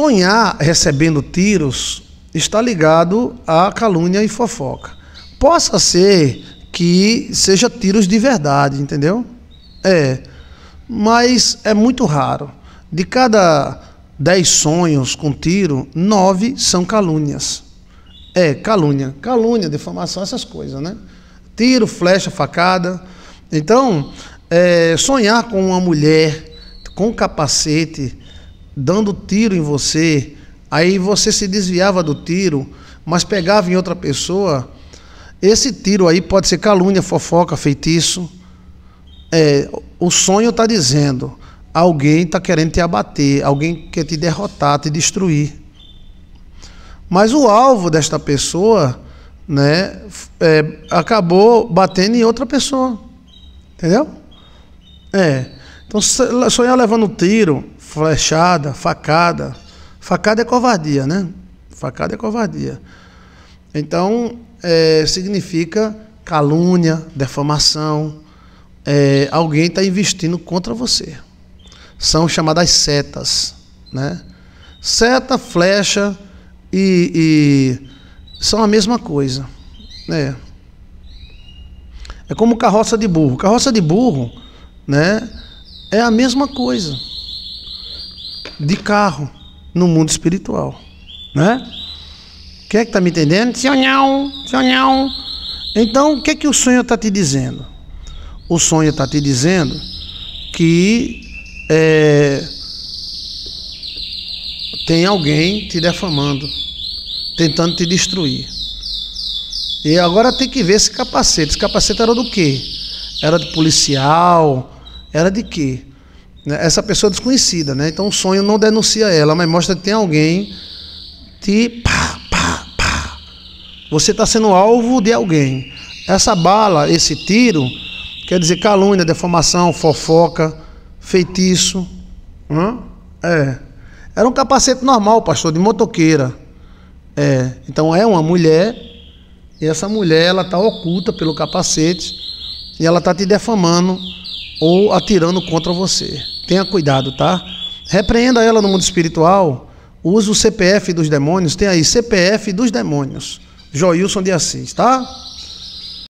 Sonhar recebendo tiros está ligado à calúnia e fofoca. Possa ser que seja tiros de verdade, entendeu? É, mas é muito raro. De cada dez sonhos com tiro, nove são calúnias. É, calúnia. Calúnia, difamação, essas coisas, né? Tiro, flecha, facada. Então, é, sonhar com uma mulher com capacete dando tiro em você, aí você se desviava do tiro, mas pegava em outra pessoa, esse tiro aí pode ser calúnia, fofoca, feitiço. É, o sonho está dizendo, alguém está querendo te abater, alguém quer te derrotar, te destruir. Mas o alvo desta pessoa né, é, acabou batendo em outra pessoa. Entendeu? É. Então, sonhar levando tiro flechada, facada. Facada é covardia, né? Facada é covardia. Então, é, significa calúnia, defamação. É, alguém está investindo contra você. São chamadas setas, né? Seta, flecha e, e são a mesma coisa, né? É como carroça de burro. Carroça de burro, né? É a mesma coisa de carro no mundo espiritual. Né? Quem é que está me entendendo? Tchonhão, tchonhão. Então, o que é que o sonho está te dizendo? O sonho está te dizendo que é, tem alguém te defamando, tentando te destruir. E agora tem que ver esse capacete. Esse capacete era do quê? Era de policial? Era de quê? né, essa pessoa é desconhecida, né? Então o sonho não denuncia ela, mas mostra que tem alguém te pá, pá, pá. Você está sendo alvo de alguém. Essa bala, esse tiro, quer dizer calúnia, deformação, fofoca, feitiço. Hã? É. Era um capacete normal, pastor, de motoqueira. É. Então é uma mulher, e essa mulher ela está oculta pelo capacete, e ela está te defamando ou atirando contra você. Tenha cuidado, tá? Repreenda ela no mundo espiritual. Use o CPF dos demônios. Tem aí CPF dos demônios. Joilson de Assis, tá?